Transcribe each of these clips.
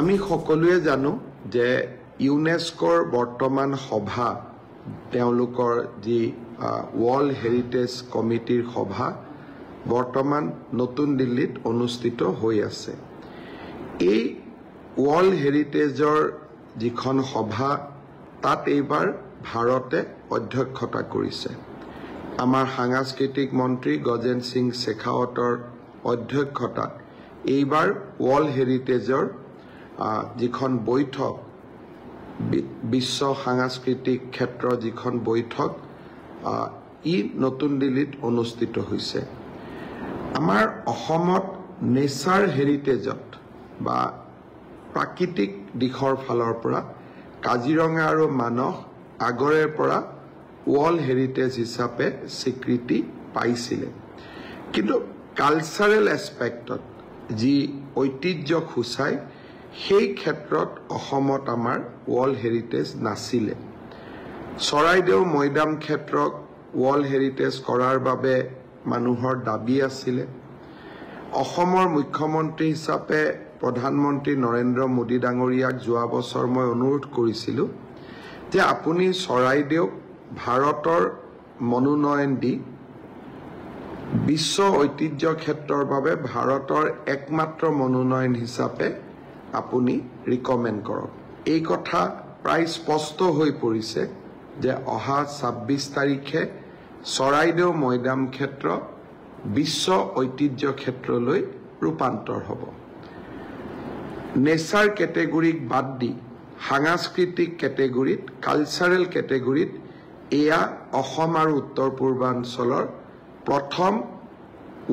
আমি সকলোৱে জানো যে ইউনেস্কৰ বৰ্তমান সভা তেওঁলোকৰ যি ৱৰ্ল্ড হেৰিটেজ কমিটিৰ সভা বৰ্তমান নতুন দিল্লীত অনুষ্ঠিত হৈ আছে এই ৱৰ্ল্ড হেৰিটেজৰ যিখন সভা তাত এইবাৰ ভাৰতে অধ্যক্ষতা কৰিছে আমাৰ সাংস্কৃতিক মন্ত্ৰী গজেন সিং শেখাৱতৰ অধ্যক্ষতাত এইবাৰ ৱৰ্ল্ড হেৰিটেজৰ যিখন বৈঠক বিশ্ব সাংস্কৃতিক ক্ষেত্ৰৰ যিখন বৈঠক ই নতুন দিল্লীত অনুষ্ঠিত হৈছে আমাৰ অসমত নেচাৰ হেৰিটেজত বা প্ৰাকৃতিক দিশৰ ফালৰ পৰা কাজিৰঙা আৰু মানস আগৰে পৰা ৱৰ্ল্ড হেৰিটেজ হিচাপে স্বীকৃতি পাইছিলে কিন্তু কালচাৰেল এছপেক্টত যি ঐতিহ্য সূচায় সেই ক্ষেত্ৰত অসমত আমাৰ ৱৰ্ল্ড হেৰিটেজ নাছিলে চৰাইদেউ মৈদাম ক্ষেত্ৰক ৱৰ্ল্ড হেৰিটেজ কৰাৰ বাবে মানুহৰ দাবী আছিলে অসমৰ মুখ্যমন্ত্ৰী হিচাপে প্ৰধানমন্ত্ৰী নৰেন্দ্ৰ মোদী ডাঙৰীয়াক যোৱা বছৰ মই অনুৰোধ কৰিছিলোঁ যে আপুনি চৰাইদেউক ভাৰতৰ মনোনয়ন দি বিশ্ব ঐতিহ্য ক্ষেত্ৰৰ বাবে ভাৰতৰ একমাত্ৰ মনোনয়ন হিচাপে আপুনি ৰিকমেণ্ড কৰক এই কথা প্ৰায় স্পষ্ট হৈ পৰিছে যে অহা ছাব্বিছ তাৰিখে চৰাইদেউ মৈদাম ক্ষেত্ৰ বিশ্ব ঐতিহ্য ক্ষেত্ৰলৈ ৰূপান্তৰ হ'ব নেচাৰ কেটেগৰীক বাদ দি সাংস্কৃতিক কেটেগৰীত কালচাৰেল কেটেগৰীত এয়া অসম আৰু উত্তৰ পূৰ্বাঞ্চলৰ প্ৰথম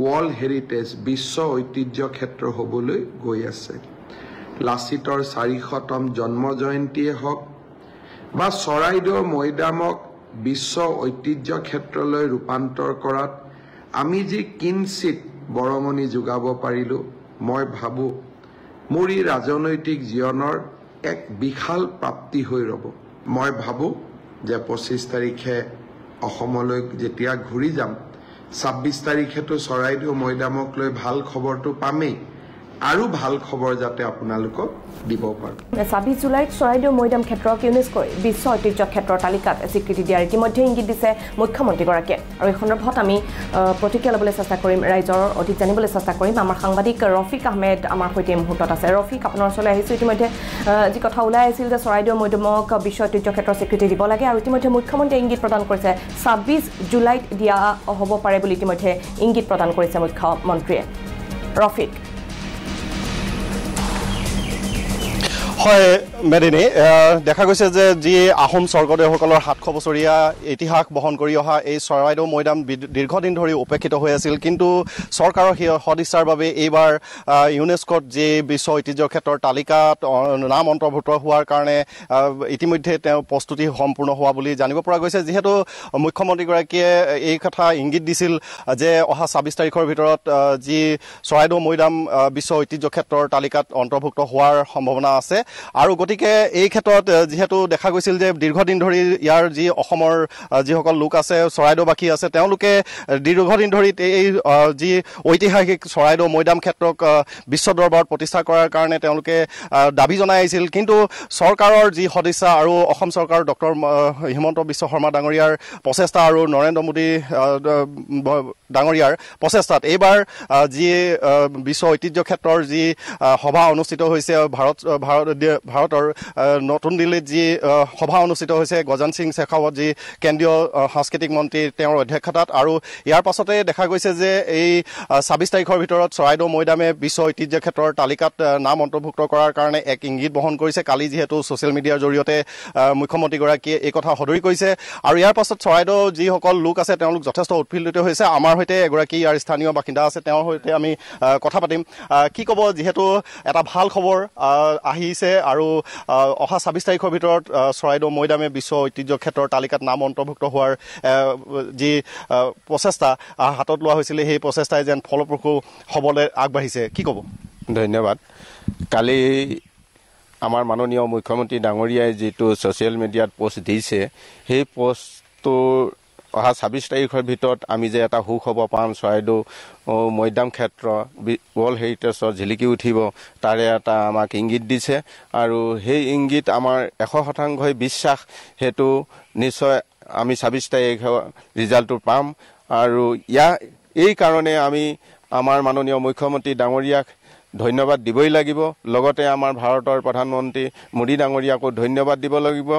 ৱৰ্ল্ড হেৰিটেজ বিশ্ব ঐতিহ্য ক্ষেত্ৰ হ'বলৈ গৈ আছে লাচিতৰ চাৰিশতম জন্ম জয়ন্তীয়ে হওক বা চৰাইদেউ মৈদামক বিশ্ব ঐতিহ্য ক্ষেত্ৰলৈ ৰূপান্তৰ কৰাত আমি যি কিঞ্চিত বৰঙণি যোগাব পাৰিলোঁ মই ভাবোঁ মোৰ এই ৰাজনৈতিক জীৱনৰ এক বিশাল প্ৰাপ্তি হৈ ৰ'ব মই ভাবোঁ যে পঁচিছ তাৰিখে অসমলৈ যেতিয়া ঘূৰি যাম ছাব্বিছ তাৰিখেতো চৰাইদেউ মৈদামক লৈ ভাল খবৰটো পামেই আৰু ভাল খবৰ যাতে আপোনালোকক দিব পাৰোঁ ছাব্বিছ জুলাইত চৰাইদেউ মৈদাম ক্ষেত্ৰক ইউনেস্কই বিশ্ব ক্ষেত্ৰৰ তালিকাত স্বীকৃতি দিয়াৰ ইতিমধ্যে ইংগিত দিছে মুখ্যমন্ত্ৰীগৰাকীয়ে আৰু এই সন্দৰ্ভত আমি প্ৰতিক্ৰিয়া ল'বলৈ চেষ্টা কৰিম ৰাইজৰ অধিক জানিবলৈ চেষ্টা কৰিম আমাৰ সাংবাদিক ৰফিক আহমেদ আমাৰ সৈতে এই মুহূৰ্তত আছে ৰফিক আপোনাৰ ওচৰলৈ আহিছোঁ ইতিমধ্যে যি কথা ওলাই আহিছিল যে চৰাইদেউ মৈদামক বিশ্ব ঐতিহ্য ঐতিহ্যক্ষেত্ৰৰ স্বীকৃতি দিব লাগে আৰু ইতিমধ্যে মুখ্যমন্ত্ৰীয়ে ইংগিত প্ৰদান কৰিছে ছাব্বিছ জুলাইত দিয়া হ'ব পাৰে বুলি ইতিমধ্যে ইংগিত প্ৰদান কৰিছে মুখ্যমন্ত্ৰীয়ে ৰফিক হয় মেদিনী দেখা গৈছে যে যি আহোম স্বৰ্গদেউসকলৰ সাতশ বছৰীয়া ইতিহাস বহন কৰি অহা এই চৰাইদেউ মৈদাম দীৰ্ঘদিন ধৰি উপেক্ষিত হৈ আছিল কিন্তু চৰকাৰৰ সদিচ্ছাৰ বাবে এইবাৰ ইউনেস্কত যি বিশ্ব ঐতিহ্যক্ষেত্ৰৰ তালিকাত নাম অন্তৰ্ভুক্ত হোৱাৰ কাৰণে ইতিমধ্যে তেওঁ প্ৰস্তুতি সম্পূৰ্ণ হোৱা বুলি জানিব পৰা গৈছে যিহেতু মুখ্যমন্ত্ৰীগৰাকীয়ে এই কথা ইংগিত দিছিল যে অহা ছাব্বিছ তাৰিখৰ ভিতৰত যি চৰাইদেউ মৈদাম বিশ্ব ঐতিহ্যক্ষেত্ৰৰ তালিকাত অন্তৰ্ভুক্ত হোৱাৰ সম্ভাৱনা আছে আৰু গতিকে এই ক্ষেত্ৰত যিহেতু দেখা গৈছিল যে দীৰ্ঘদিন ধৰি ইয়াৰ যি অসমৰ যিসকল লোক আছে চৰাইদেউবাসী আছে তেওঁলোকে দীৰ্ঘদিন ধৰি এই যি ঐতিহাসিক চৰাইদেউ মৈদাম ক্ষেত্ৰক বিশ্ব দৰবাৰত প্ৰতিষ্ঠা কৰাৰ কাৰণে তেওঁলোকে দাবী জনাই আহিছিল কিন্তু চৰকাৰৰ যি সদিচ্ছা আৰু অসম চৰকাৰৰ ডক্টৰ হিমন্ত বিশ্ব শৰ্মা ডাঙৰীয়াৰ প্ৰচেষ্টা আৰু নৰেন্দ্ৰ মোদী ডাঙৰীয়াৰ প্ৰচেষ্টাত এইবাৰ যি বিশ্ব ঐতিহ্য ক্ষেত্ৰৰ যি সভা অনুষ্ঠিত হৈছে ভাৰত ভাৰত ভাৰতৰ নতুন দিল্লীত যি সভা অনুষ্ঠিত হৈছে গজন সিং শেখাৱত যি কেন্দ্ৰীয় সাংস্কৃতিক মন্ত্ৰী তেওঁৰ অধ্যক্ষতাত আৰু ইয়াৰ পাছতে দেখা গৈছে যে এই ছাব্বিছ তাৰিখৰ ভিতৰত চৰাইদেউ মৈদামে বিশ্ব ঐতিহ্য ক্ষেত্ৰৰ তালিকাত নাম অন্তৰ্ভুক্ত কৰাৰ কাৰণে এক ইংগিত বহন কৰিছে কালি যিহেতু ছচিয়েল মিডিয়াৰ জৰিয়তে মুখ্যমন্ত্ৰীগৰাকীয়ে এই কথা সদৰি কৰিছে আৰু ইয়াৰ পাছত চৰাইদেউ যিসকল লোক আছে তেওঁলোক যথেষ্ট উৎফুল্লিত হৈছে আমাৰ সৈতে এগৰাকী ইয়াৰ স্থানীয় বাসিন্দা আছে তেওঁৰ সৈতে আমি কথা পাতিম কি ক'ব যিহেতু এটা ভাল খবৰ আহিছে আছে আৰু অহা ছাব্বিছ তাৰিখৰ ভিতৰত চৰাইদেউ মৈদামে বিশ্ব ঐতিহ্য ক্ষেত্ৰৰ তালিকাত নাম অন্তৰ্ভুক্ত হোৱাৰ যি প্ৰচেষ্টা হাতত লোৱা হৈছিলে সেই প্ৰচেষ্টাই যেন ফলপ্ৰসূ হ'বলৈ আগবাঢ়িছে কি ক'ব ধন্যবাদ কালি আমাৰ মাননীয় মুখ্যমন্ত্ৰী ডাঙৰীয়াই যিটো ছ'চিয়েল মিডিয়াত পষ্ট দিছে সেই পষ্টটোৰ অহা ছাব্বিছ তাৰিখৰ ভিতৰত আমি যে এটা সুখ হ'ব পাম চৰাইদেউ মৈদাম ক্ষেত্ৰ ৱৰ্ল্ড হেৰিটেজৰ জিলিকি উঠিব তাৰে এটা আমাক ইংগিত দিছে আৰু সেই ইংগিত আমাৰ এশ শতাংশই বিশ্বাস সেইটো নিশ্চয় আমি ছাব্বিছ তাৰিখে ৰিজাল্টটো পাম আৰু ইয়াৰ এই কাৰণে আমি আমাৰ মাননীয় মুখ্যমন্ত্ৰী ডাঙৰীয়াক ধন্যবাদ দিবই লাগিব লগতে আমাৰ ভাৰতৰ প্ৰধানমন্ত্ৰী মোদী ডাঙৰীয়াকো ধন্যবাদ দিব লাগিব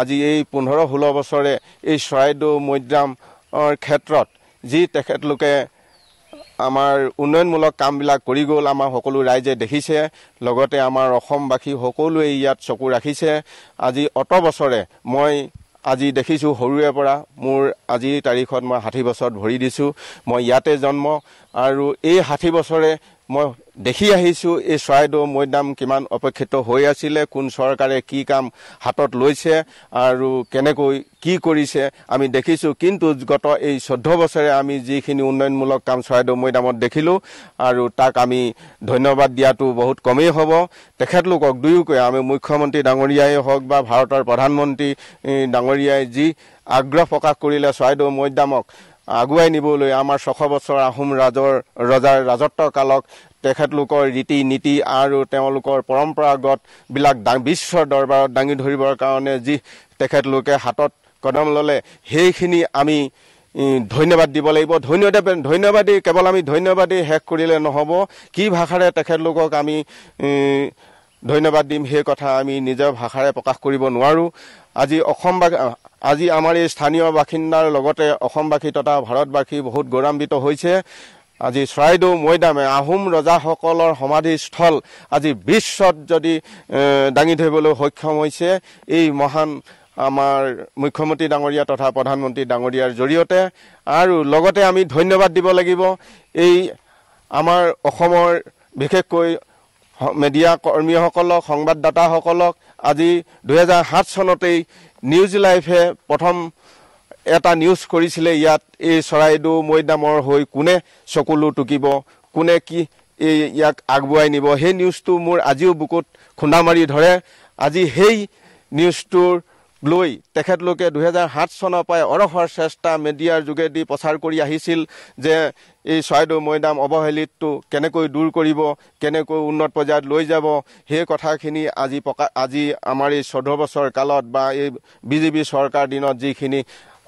আজি এই পোন্ধৰ ষোল্ল বছৰে এই চৰাইদেউ মৈদামৰ ক্ষেত্ৰত যি তেখেতলোকে আমাৰ উন্নয়নমূলক কামবিলাক কৰি গ'ল আমাৰ সকলো ৰাইজে দেখিছে লগতে আমাৰ অসমবাসী সকলোৱে ইয়াত চকু ৰাখিছে আজি অত বছৰে মই আজি দেখিছোঁ সৰুৰে পৰা মোৰ আজিৰ তাৰিখত মই ষাঠি বছৰত ভৰি দিছোঁ মই ইয়াতে জন্ম আৰু এই ষাঠি বছৰে মই দেখি আহিছোঁ এই চৰাইদেউ মৈদাম কিমান অপেক্ষিত হৈ আছিলে কোন চৰকাৰে কি কাম হাতত লৈছে আৰু কেনেকৈ কি কৰিছে আমি দেখিছোঁ কিন্তু গত এই চৈধ্য বছৰে আমি যিখিনি উন্নয়নমূলক কাম চৰাইদেউ মৈদামত দেখিলোঁ আৰু তাক আমি ধন্যবাদ দিয়াটো বহুত কমেই হ'ব তেখেতলোকক দুয়োকে আমি মুখ্যমন্ত্ৰী ডাঙৰীয়াই হওক বা ভাৰতৰ প্ৰধানমন্ত্ৰী ডাঙৰীয়াই যি আগ্ৰহ প্ৰকাশ কৰিলে চৰাইদেউ মৈদামক আগুৱাই নিবলৈ আমাৰ ছশ বছৰ আহোম ৰাজৰ ৰজাৰ ৰাজত্ব কালক তেখেতলোকৰ ৰীতি নীতি আৰু তেওঁলোকৰ পৰম্পৰাগতবিলাক বিশ্বৰ দৰবাৰত দাঙি ধৰিবৰ কাৰণে যি তেখেতলোকে হাতত কদম ল'লে সেইখিনি আমি ধন্যবাদ দিব লাগিব ধন্যবাদ ধন্যবাদী কেৱল আমি ধন্যবাদী শেষ কৰিলে নহ'ব কি ভাষাৰে তেখেতলোকক আমি ধন্যবাদ দিম সেই কথা আমি নিজৰ ভাষাৰে প্ৰকাশ কৰিব নোৱাৰোঁ আজি অসমবাসী আজি আমাৰ এই স্থানীয় বাসিন্দাৰ লগতে অসমবাসী তথা ভাৰতবাসী বহুত গৌৰৱান্বিত হৈছে আজি চৰাইদেউ মৈদামে আহোম ৰজাসকলৰ সমাধিস্থল আজি বিশ্বত যদি দাঙি ধৰিবলৈ সক্ষম হৈছে এই মহান আমাৰ মুখ্যমন্ত্ৰী ডাঙৰীয়া তথা প্ৰধানমন্ত্ৰী ডাঙৰীয়াৰ জৰিয়তে আৰু লগতে আমি ধন্যবাদ দিব লাগিব এই আমাৰ অসমৰ বিশেষকৈ মেডিয়া কৰ্মীসকলক সংবাদদাতাসকলক আজি দুহেজাৰ সাত চনতেই নিউজ লাইভে প্ৰথম এটা নিউজ কৰিছিলে ইয়াত এই চৰাইদেউ মৈদামৰ হৈ কোনে চকুলো টুকিব কোনে কি এই ইয়াক আগবঢ়াই নিব সেই নিউজটো মোৰ আজিও বুকুত খুন্দা মাৰি ধৰে আজি সেই নিউজটোৰ লৈ তেখেতলোকে দুহেজাৰ সাত চনৰ পৰাই অৰহৰ চেষ্টা মেডিয়াৰ যোগেদি প্ৰচাৰ কৰি আহিছিল যে এই চৰাইদেউ মৈদাম অৱহেলিতটো কেনেকৈ দূৰ কৰিব কেনেকৈ উন্নত পৰ্যায়ত লৈ যাব সেই কথাখিনি আজি প্ৰকা আজি আমাৰ এই চৈধ্য বছৰ কালত বা এই বিজেপি চৰকাৰ দিনত যিখিনি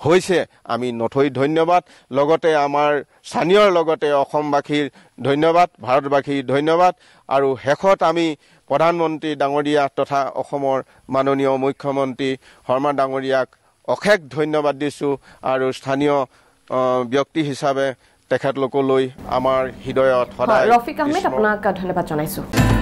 হৈছে আমি নথৈ ধন্যবাদ লগতে আমাৰ স্থানীয়ৰ লগতে অসমবাসীৰ ধন্যবাদ ভাৰতবাসীৰ ধন্যবাদ আৰু শেষত আমি প্ৰধানমন্ত্ৰী ডাঙৰীয়া তথা অসমৰ মাননীয় মুখ্যমন্ত্ৰী শৰ্মা ডাঙৰীয়াক অশেষ ধন্যবাদ দিছোঁ আৰু স্থানীয় ব্যক্তি হিচাপে তেখেতলোকলৈ আমাৰ হৃদয়ত সদায় ৰফিক আহমেদ আপোনাক ধন্যবাদ জনাইছোঁ